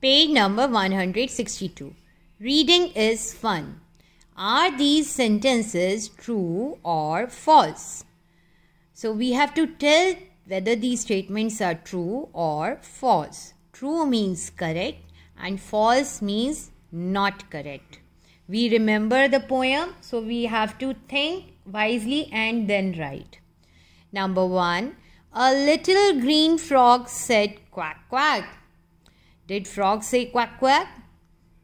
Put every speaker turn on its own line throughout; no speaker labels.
Page number 162. Reading is fun. Are these sentences true or false? So we have to tell whether these statements are true or false. True means correct and false means not correct. We remember the poem, so we have to think wisely and then write. Number one, a little green frog said quack quack. Did frog say quack quack?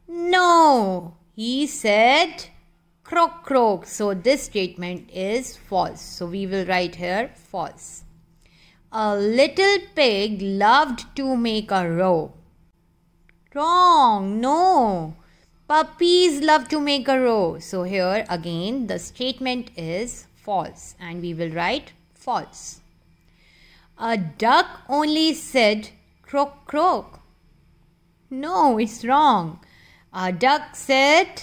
No, he said croak croak. So this statement is false. So we will write here false. A little pig loved to make a row. Wrong, no. Puppies love to make a row. So here again the statement is false and we will write false. A duck only said croak croak. No, it's wrong. A duck said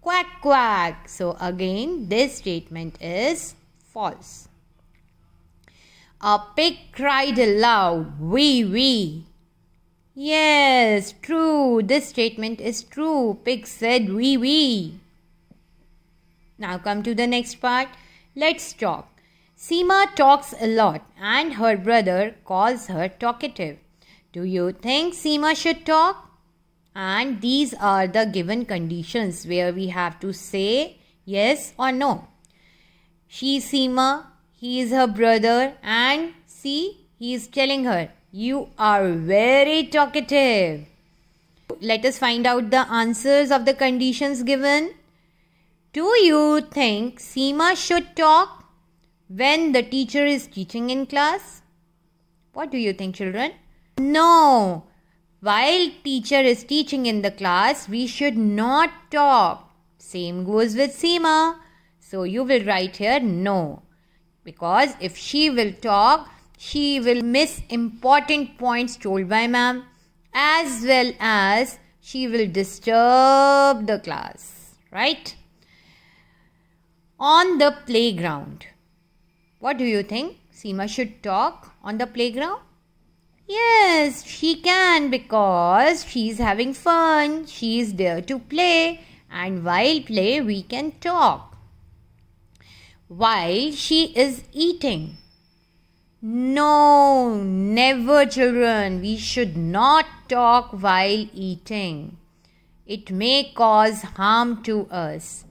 quack quack. So again, this statement is false. A pig cried aloud, wee wee. Yes, true. This statement is true. Pig said wee wee. Now come to the next part. Let's talk. Seema talks a lot and her brother calls her talkative. Do you think Seema should talk? And these are the given conditions where we have to say yes or no. She is Seema, he is her brother, and see, he is telling her, You are very talkative. Let us find out the answers of the conditions given. Do you think Seema should talk when the teacher is teaching in class? What do you think, children? No. While teacher is teaching in the class, we should not talk. Same goes with Seema. So you will write here no. Because if she will talk, she will miss important points told by ma'am as well as she will disturb the class. Right? On the playground. What do you think? Seema should talk on the playground? Yes, she can because she's having fun, she's there to play, and while play, we can talk. While she is eating. No, never, children. We should not talk while eating. It may cause harm to us.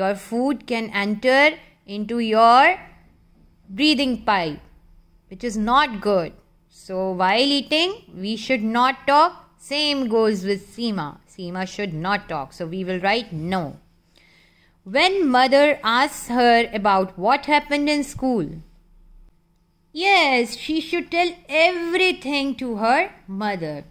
Your food can enter into your breathing pipe, which is not good. So while eating, we should not talk. Same goes with Seema. Seema should not talk. So we will write no. When mother asks her about what happened in school, yes, she should tell everything to her mother.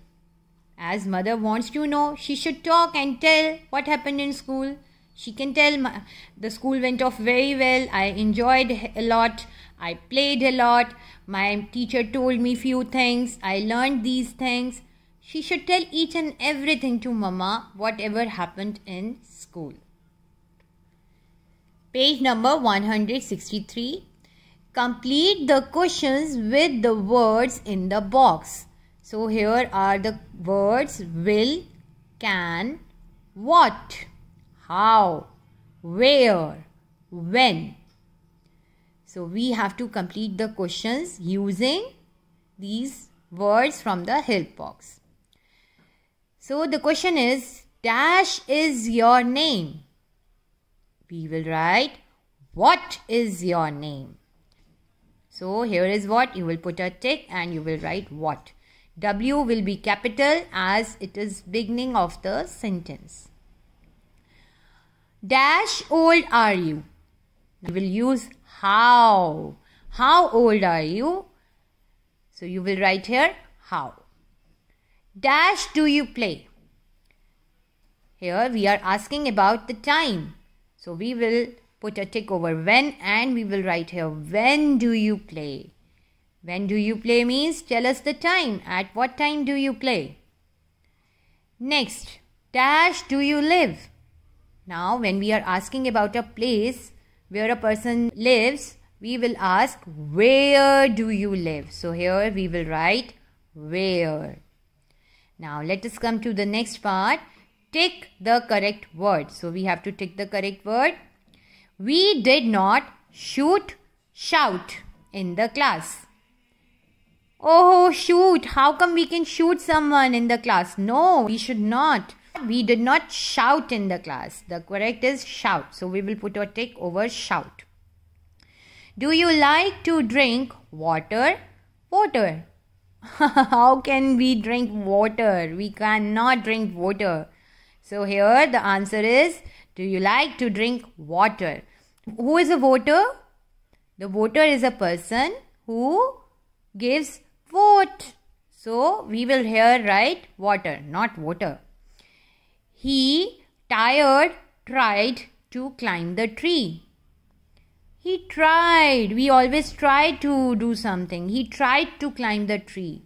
As mother wants to know, she should talk and tell what happened in school she can tell my, the school went off very well i enjoyed a lot i played a lot my teacher told me few things i learned these things she should tell each and everything to mama whatever happened in school page number 163 complete the questions with the words in the box so here are the words will can what how, where, when. So we have to complete the questions using these words from the help box. So the question is dash is your name. We will write what is your name. So here is what you will put a tick and you will write what. W will be capital as it is beginning of the sentence dash old are you? You will use how. How old are you? So you will write here how. Dash do you play? Here we are asking about the time. So we will put a tick over when and we will write here when do you play? When do you play means tell us the time. At what time do you play? Next, dash do you live? Now, when we are asking about a place where a person lives, we will ask, where do you live? So, here we will write, where. Now, let us come to the next part. Tick the correct word. So, we have to tick the correct word. We did not shoot, shout in the class. Oh, shoot. How come we can shoot someone in the class? No, we should not. We did not shout in the class. The correct is shout. So we will put a tick over shout. Do you like to drink water? Water. How can we drink water? We cannot drink water. So here the answer is Do you like to drink water? Who is a voter? The voter is a person who gives vote. So we will here write water, not water. He, tired, tried to climb the tree. He tried. We always try to do something. He tried to climb the tree.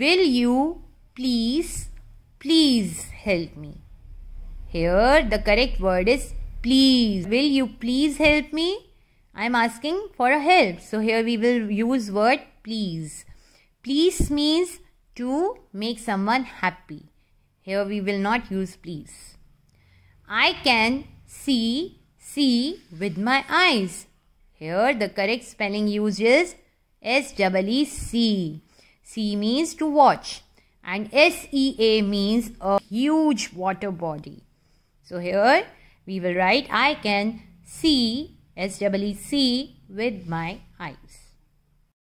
Will you please, please help me? Here the correct word is please. Will you please help me? I am asking for a help. So here we will use word please. Please means to make someone happy. Here we will not use please. I can see, see with my eyes. Here the correct spelling used is S-E-E-C. C means to watch and SEA means a huge water body. So here we will write I can see S-E-E-C with my eyes.